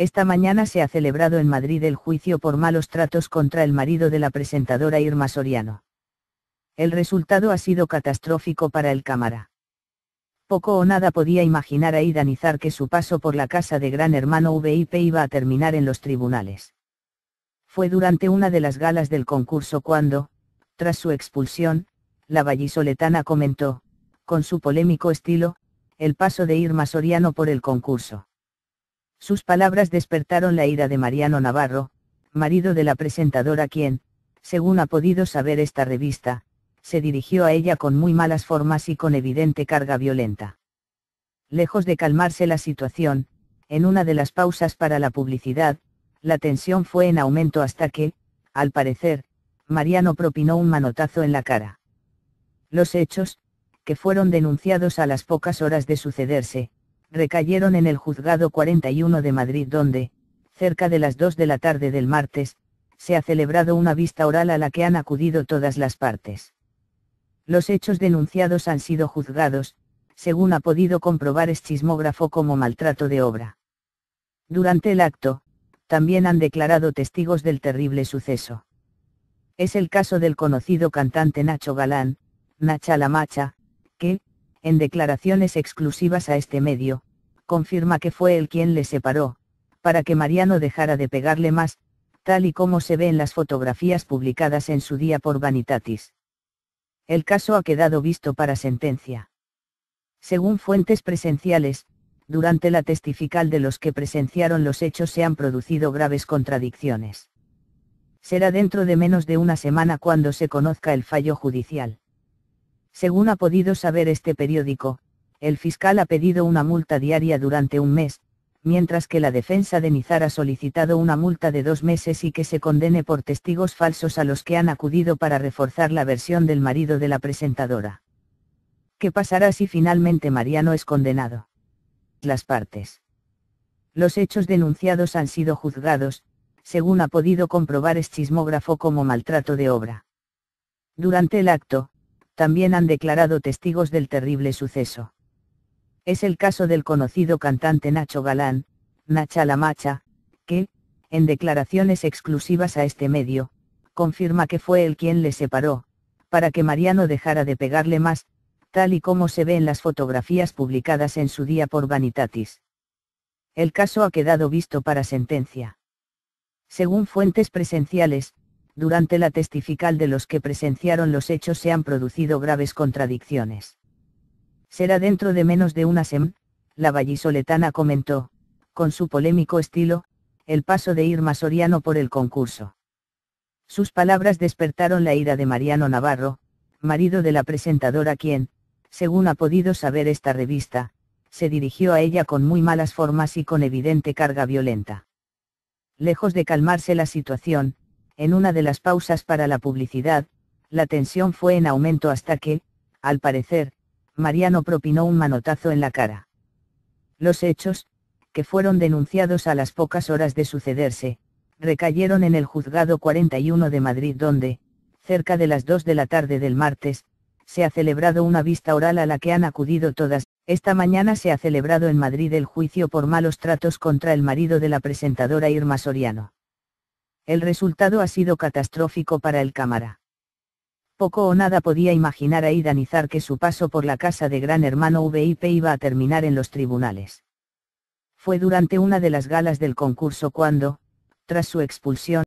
Esta mañana se ha celebrado en Madrid el juicio por malos tratos contra el marido de la presentadora Irma Soriano. El resultado ha sido catastrófico para el cámara. Poco o nada podía imaginar a Idanizar que su paso por la casa de Gran Hermano VIP iba a terminar en los tribunales. Fue durante una de las galas del concurso cuando, tras su expulsión, la vallisoletana comentó, con su polémico estilo, el paso de Irma Soriano por el concurso. Sus palabras despertaron la ira de Mariano Navarro, marido de la presentadora quien, según ha podido saber esta revista, se dirigió a ella con muy malas formas y con evidente carga violenta. Lejos de calmarse la situación, en una de las pausas para la publicidad, la tensión fue en aumento hasta que, al parecer, Mariano propinó un manotazo en la cara. Los hechos, que fueron denunciados a las pocas horas de sucederse, recayeron en el juzgado 41 de Madrid donde, cerca de las 2 de la tarde del martes, se ha celebrado una vista oral a la que han acudido todas las partes. Los hechos denunciados han sido juzgados, según ha podido comprobar el chismógrafo como maltrato de obra. Durante el acto, también han declarado testigos del terrible suceso. Es el caso del conocido cantante Nacho Galán, Nacha La Macha, en declaraciones exclusivas a este medio, confirma que fue él quien le separó, para que Mariano dejara de pegarle más, tal y como se ve en las fotografías publicadas en su día por Vanitatis. El caso ha quedado visto para sentencia. Según fuentes presenciales, durante la testifical de los que presenciaron los hechos se han producido graves contradicciones. Será dentro de menos de una semana cuando se conozca el fallo judicial. Según ha podido saber este periódico, el fiscal ha pedido una multa diaria durante un mes, mientras que la defensa de Nizar ha solicitado una multa de dos meses y que se condene por testigos falsos a los que han acudido para reforzar la versión del marido de la presentadora. ¿Qué pasará si finalmente Mariano es condenado? Las partes. Los hechos denunciados han sido juzgados, según ha podido comprobar este chismógrafo como maltrato de obra. Durante el acto, también han declarado testigos del terrible suceso. Es el caso del conocido cantante Nacho Galán, Nacha La Macha, que, en declaraciones exclusivas a este medio, confirma que fue él quien le separó, para que Mariano dejara de pegarle más, tal y como se ve en las fotografías publicadas en su día por Vanitatis. El caso ha quedado visto para sentencia. Según fuentes presenciales, durante la testifical de los que presenciaron los hechos se han producido graves contradicciones. Será dentro de menos de una semana, la vallisoletana comentó, con su polémico estilo, el paso de Irma Soriano por el concurso. Sus palabras despertaron la ira de Mariano Navarro, marido de la presentadora quien, según ha podido saber esta revista, se dirigió a ella con muy malas formas y con evidente carga violenta. Lejos de calmarse la situación, en una de las pausas para la publicidad, la tensión fue en aumento hasta que, al parecer, Mariano propinó un manotazo en la cara. Los hechos, que fueron denunciados a las pocas horas de sucederse, recayeron en el juzgado 41 de Madrid donde, cerca de las 2 de la tarde del martes, se ha celebrado una vista oral a la que han acudido todas. Esta mañana se ha celebrado en Madrid el juicio por malos tratos contra el marido de la presentadora Irma Soriano. El resultado ha sido catastrófico para el cámara. Poco o nada podía imaginar a Idanizar que su paso por la casa de Gran Hermano VIP iba a terminar en los tribunales. Fue durante una de las galas del concurso cuando, tras su expulsión,